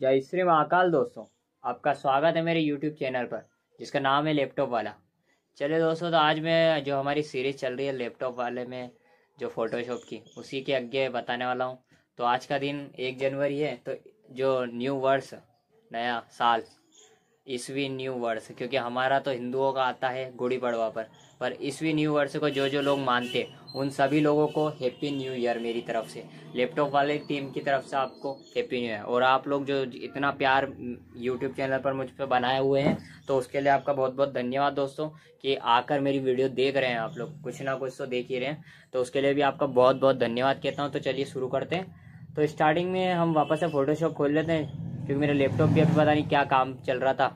जय श्री महाकाल दोस्तों आपका स्वागत है मेरे YouTube चैनल पर जिसका नाम है लैपटॉप वाला चलिए दोस्तों तो आज मैं जो हमारी सीरीज चल रही है लैपटॉप वाले में जो फोटोशॉप की उसी के आगे बताने वाला हूँ तो आज का दिन एक जनवरी है तो जो न्यू वर्ष नया साल ईस्वी न्यू वर्ष क्योंकि हमारा तो हिंदुओं का आता है गुड़ी पड़वा पर पर ईस्वी न्यू वर्ष को जो जो लोग मानते उन सभी लोगों को हैप्पी न्यू ईयर मेरी तरफ से लैपटॉप वाले टीम की तरफ से आपको हैप्पी न्यू ईयर और आप लोग जो इतना प्यार यूट्यूब चैनल पर मुझ पर बनाए हुए हैं तो उसके लिए आपका बहुत बहुत धन्यवाद दोस्तों कि आकर मेरी वीडियो देख रहे हैं आप लोग कुछ ना कुछ तो देख ही रहे हैं तो उसके लिए भी आपका बहुत बहुत धन्यवाद कहता हूँ तो चलिए शुरू करते हैं तो स्टार्टिंग में हम वापस से फोटोशॉप खोल लेते हैं क्योंकि मेरा लैपटॉप भी अभी पता नहीं क्या काम चल रहा था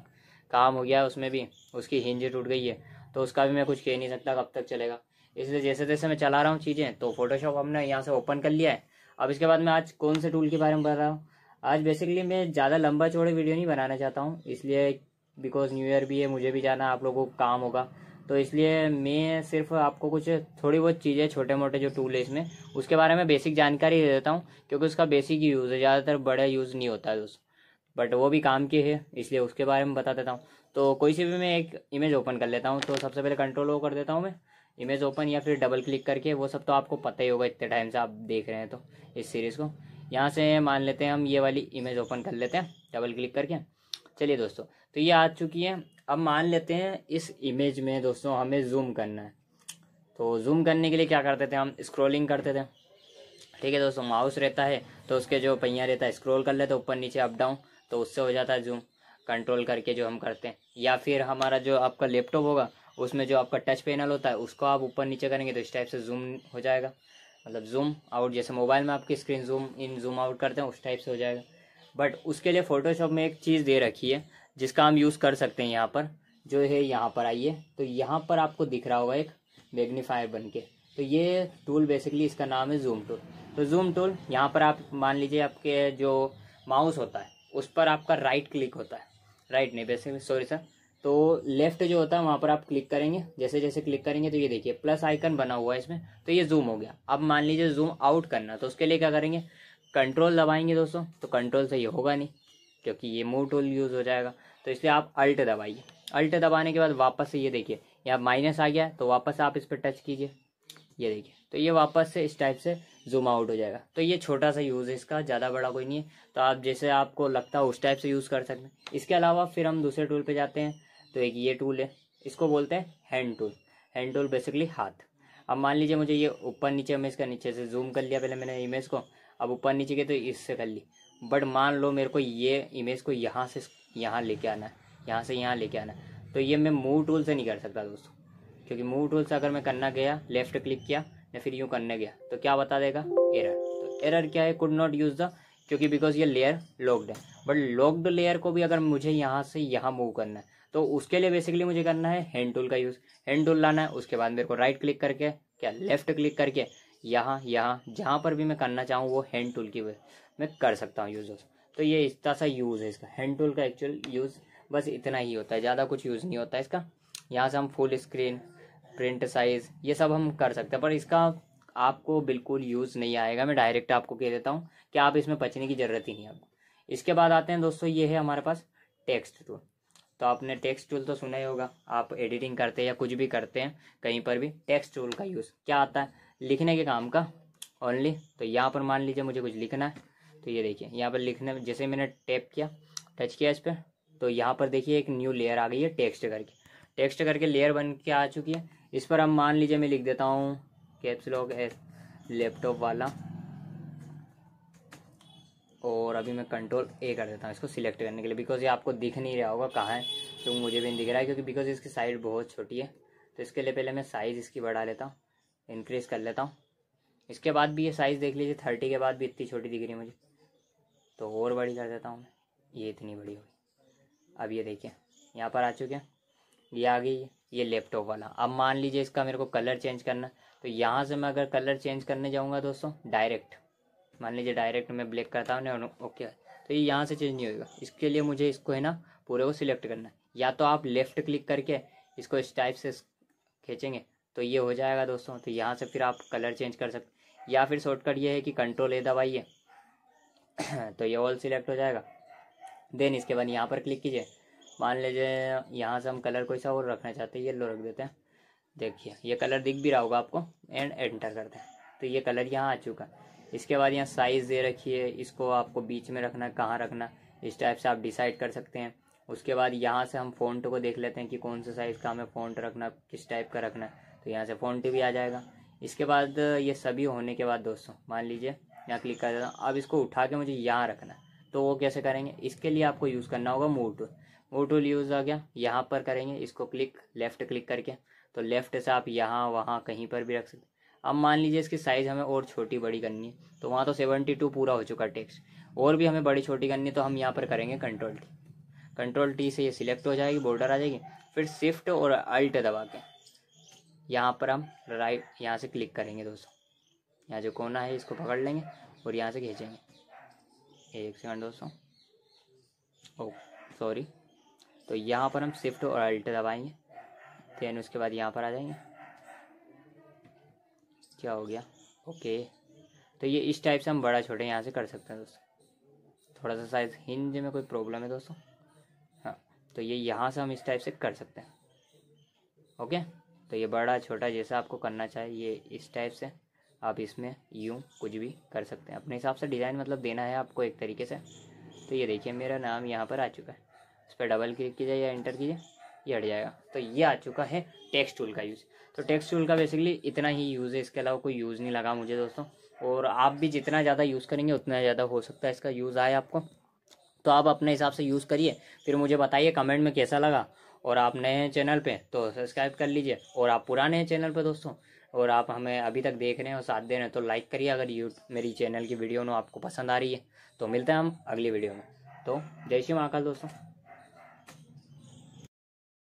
काम हो गया उसमें भी उसकी हिंज टूट गई है तो उसका भी मैं कुछ कह नहीं सकता कब तक चलेगा इसलिए जैसे जैसे मैं चला रहा हूँ चीज़ें तो फोटोशॉप हमने यहाँ से ओपन कर लिया है अब इसके बाद मैं आज कौन से टूल के बारे में बता रहा हूँ आज बेसिकली मैं ज़्यादा लंबा चौड़े वीडियो नहीं बनाना चाहता हूँ इसलिए बिकॉज न्यू ईयर भी है मुझे भी जाना आप लोगों को काम होगा तो इसलिए मैं सिर्फ आपको कुछ थोड़ी बहुत चीज़ें छोटे मोटे जो टूल है इसमें उसके बारे में बेसिक जानकारी दे देता हूँ क्योंकि उसका बेसिक यूज़ है ज़्यादातर बड़ा यूज़ नहीं होता है दोस्तों बट वो भी काम की है इसलिए उसके बारे में बता देता हूँ तो कोई सी भी मैं एक इमेज ओपन कर लेता हूँ तो सबसे पहले कंट्रोल वो कर देता हूँ मैं इमेज ओपन या फिर डबल क्लिक करके वो सब तो आपको पता ही होगा इतने टाइम से आप देख रहे हैं तो इस सीरीज़ को यहाँ से मान लेते हैं हम ये वाली इमेज ओपन कर लेते हैं डबल क्लिक करके चलिए दोस्तों तो ये आ चुकी है अब मान लेते हैं इस इमेज में दोस्तों हमें जूम करना है तो जूम करने के लिए क्या करते थे हम स्क्रोलिंग करते थे ठीक है दोस्तों माउस रहता है तो उसके जो पहिया रहता है स्क्रोल कर लेते ऊपर नीचे अप डाउन तो उससे हो जाता है जूम कंट्रोल करके जो हम करते हैं या फिर हमारा जो आपका लैपटॉप होगा उसमें जो आपका टच पैनल होता है उसको आप ऊपर नीचे करेंगे तो इस टाइप से जूम हो जाएगा मतलब जूम आउट जैसे मोबाइल में आपकी screen zoom in zoom out करते हैं उस टाइप से हो जाएगा बट उसके लिए फ़ोटोशॉप में एक चीज़ दे रखी है जिसका हम यूज़ कर सकते हैं यहाँ पर जो है यहाँ पर आइए तो यहाँ पर आपको दिख रहा होगा एक मैग्नीफायर बन के तो ये टूल बेसिकली इसका नाम है जूम टूल तो जूम टूल यहाँ पर आप मान लीजिए आपके जो माउस होता है उस पर आपका राइट क्लिक होता है राइट नहीं बेसिक सॉरी सर तो लेफ्ट जो होता है वहाँ पर आप क्लिक करेंगे जैसे जैसे क्लिक करेंगे तो ये देखिए प्लस आइकन बना हुआ है इसमें तो ये जूम हो गया अब मान लीजिए जूम आउट करना तो उसके लिए क्या करेंगे कंट्रोल दबाएंगे दोस्तों तो कंट्रोल से ये होगा नहीं क्योंकि ये मूव टूल यूज़ हो जाएगा तो इसलिए आप अल्ट दबाइए अल्ट दबाने के बाद वापस से ये देखिए यहाँ माइनस आ गया तो वापस आप इस पर टच कीजिए ये देखिए तो ये वापस से इस टाइप से जूम आउट हो जाएगा तो ये छोटा सा यूज़ है इसका ज़्यादा बड़ा कोई नहीं है तो आप जैसे आपको लगता है उस टाइप से यूज़ कर सकते हैं इसके अलावा फिर हम दूसरे टूल पे जाते हैं तो एक ये टूल है इसको बोलते हैं hand tool hand tool basically हाथ अब मान लीजिए मुझे ये ऊपर नीचे में इसका नीचे से जूम कर लिया पहले मैंने इमेज को अब ऊपर नीचे के तो इससे कर ली बट मान लो मेरे को ये इमेज को यहाँ से यहाँ लेके आना है यहाँ से यहाँ लेके आना है तो ये मैं मूव टूल से नहीं कर सकता दोस्तों क्योंकि मूव टूल से अगर मैं करना गया लेफ्ट क्लिक किया या फिर यूँ करने गया तो क्या बता देगा एरर तो एरर क्या है कुड नॉट यूज़ द क्योंकि बिकॉज ये लेयर लॉक्ड है बट लॉक्ड लेयर को भी अगर मुझे यहाँ से यहाँ मूव करना है तो उसके लिए बेसिकली मुझे करना है हैंड टूल का यूज़ हैंड टूल लाना है उसके बाद मेरे को राइट क्लिक करके क्या लेफ्ट क्लिक करके यहाँ यहाँ जहाँ पर भी मैं करना चाहूँ वो हैंड टूल की मैं कर सकता हूँ यूज़ तो ये इतना सा यूज़ है इसका हैंड टूल का एक्चुअल यूज़ बस इतना ही होता है ज़्यादा कुछ यूज़ नहीं होता है इसका यहाँ से हम फुल स्क्रीन प्रिंट साइज़ ये सब हम कर सकते हैं पर इसका आपको बिल्कुल यूज़ नहीं आएगा मैं डायरेक्ट आपको कह देता हूँ कि आप इसमें बचने की ज़रूरत ही नहीं आपको इसके बाद आते हैं दोस्तों ये है हमारे पास टेक्स्ट टूल तो आपने टेक्स्ट टूल तो सुना ही होगा आप एडिटिंग करते हैं या कुछ भी करते हैं कहीं पर भी टेक्स्ट टूल का यूज़ क्या आता है लिखने के काम का ओनली तो यहाँ पर मान लीजिए मुझे कुछ लिखना है तो ये देखिए यहाँ पर लिखने जैसे मैंने टैप किया टच किया इस पर तो यहाँ पर देखिए एक न्यू लेयर आ गई है टेक्स्ट करके टेक्स्ट करके लेयर बन के आ चुकी है इस पर हम मान लीजिए मैं लिख देता हूँ कैप्सलॉग एस लैपटॉप वाला और अभी मैं कंट्रोल ए कर देता हूँ इसको सिलेक्ट करने के लिए बिकॉज ये आपको दिख नहीं रहा होगा कहाँ है तो मुझे भी नहीं दिख रहा है क्योंकि बिकॉज इसकी साइज़ बहुत छोटी है तो इसके लिए पहले मैं साइज़ इसकी बढ़ा लेता हूँ इंक्रीज़ कर लेता हूँ इसके बाद भी ये साइज़ देख लीजिए थर्टी के बाद भी इतनी छोटी दिख रही है मुझे तो और बड़ी कर देता हूँ मैं ये इतनी बड़ी होगी अब ये देखिए यहाँ पर आ चुके हैं ये आ गई है ये लैपटॉप वाला अब मान लीजिए इसका मेरे को कलर चेंज करना तो यहाँ से मैं अगर कलर चेंज करने जाऊँगा दोस्तों डायरेक्ट मान लीजिए डायरेक्ट मैं ब्लैक करता हूँ ओके तो ये यहाँ से चेंज नहीं होगा इसके लिए मुझे इसको है ना पूरे को सिलेक्ट करना या तो आप लेफ्ट क्लिक करके इसको इस टाइप से खींचेंगे तो ये हो जाएगा दोस्तों तो यहाँ से फिर आप कलर चेंज कर सकते या फिर शॉर्टकट ये है कि कंट्रोल ए दबाइए तो ये ऑल सिलेक्ट हो जाएगा देन इसके बाद यहाँ पर क्लिक कीजिए मान लीजिए यहाँ से हम कलर कोई सा और रखना चाहते हैं येल्लो रख देते हैं देखिए ये कलर दिख भी रहा होगा आपको एंड एंटर करते हैं तो ये कलर यहाँ आ चुका है इसके बाद यहाँ साइज़ दे रखी है इसको आपको बीच में रखना कहाँ रखना इस टाइप से आप डिसाइड कर सकते हैं उसके बाद यहाँ से हम फ़ॉन्ट को देख लेते हैं कि कौन से साइज़ का हमें फोन रखना किस टाइप का रखना तो यहाँ से फोन भी आ जाएगा इसके बाद ये सभी होने के बाद दोस्तों मान लीजिए यहाँ क्लिक कर देता हूँ अब इसको उठा के मुझे यहाँ रखना तो वो कैसे करेंगे इसके लिए आपको यूज़ करना होगा मूव टूल वो टूल यूज़ आ गया यहाँ पर करेंगे इसको क्लिक लेफ्ट क्लिक करके तो लेफ्ट से आप यहाँ वहाँ कहीं पर भी रख सकते अब मान लीजिए इसकी साइज़ हमें और छोटी बड़ी करनी है तो वहाँ तो सेवनटी टू पूरा हो चुका टेक्स्ट और भी हमें बड़ी छोटी करनी है तो हम यहाँ पर करेंगे कंट्रोल टी कंट्रोल टी से ये सिलेक्ट हो जाएगी बॉर्डर आ जाएगी फिर शिफ्ट और अल्ट दबा के यहाँ पर हम राइट यहाँ से क्लिक करेंगे दोस्तों यहाँ जो कोना है इसको पकड़ लेंगे और यहाँ से खींचेंगे एक सेकंड दोस्तों ओ oh, सॉरी तो यहाँ पर हम शिफ्ट और अल्ट दबाएंगे देन उसके बाद यहाँ पर आ जाएंगे क्या हो गया ओके तो ये इस टाइप से हम बड़ा छोटे यहाँ से कर सकते हैं दोस्तों थोड़ा सा साइज हिंज में कोई प्रॉब्लम है दोस्तों हाँ तो ये यहाँ से हम इस टाइप से कर सकते हैं ओके तो ये बड़ा छोटा जैसा आपको करना चाहिए ये इस टाइप से आप इसमें यूँ कुछ भी कर सकते हैं अपने हिसाब से डिज़ाइन मतलब देना है आपको एक तरीके से तो ये देखिए मेरा नाम यहाँ पर आ चुका है इस पर डबल क्लिक कीजिए या एंटर कीजिए ये हट जाएगा तो ये आ चुका है टेक्स्ट टूल का यूज़ तो टेक्स्ट टूल का बेसिकली इतना ही यूज़ है इसके अलावा कोई यूज़ नहीं लगा मुझे दोस्तों और आप भी जितना ज़्यादा यूज़ करेंगे उतना ज़्यादा हो सकता है इसका यूज़ आए आपको तो आप अपने हिसाब से यूज़ करिए फिर मुझे बताइए कमेंट में कैसा लगा और आप नए हैं चैनल पे तो सब्सक्राइब कर लीजिए और आप पुराने हैं चैनल पे दोस्तों और आप हमें अभी तक देख रहे हैं और साथ दे रहे हैं तो लाइक करिए अगर यू मेरी चैनल की वीडियो ना आपको पसंद आ रही है तो मिलते हैं हम अगली वीडियो में तो जय श्री महाकाल दोस्तों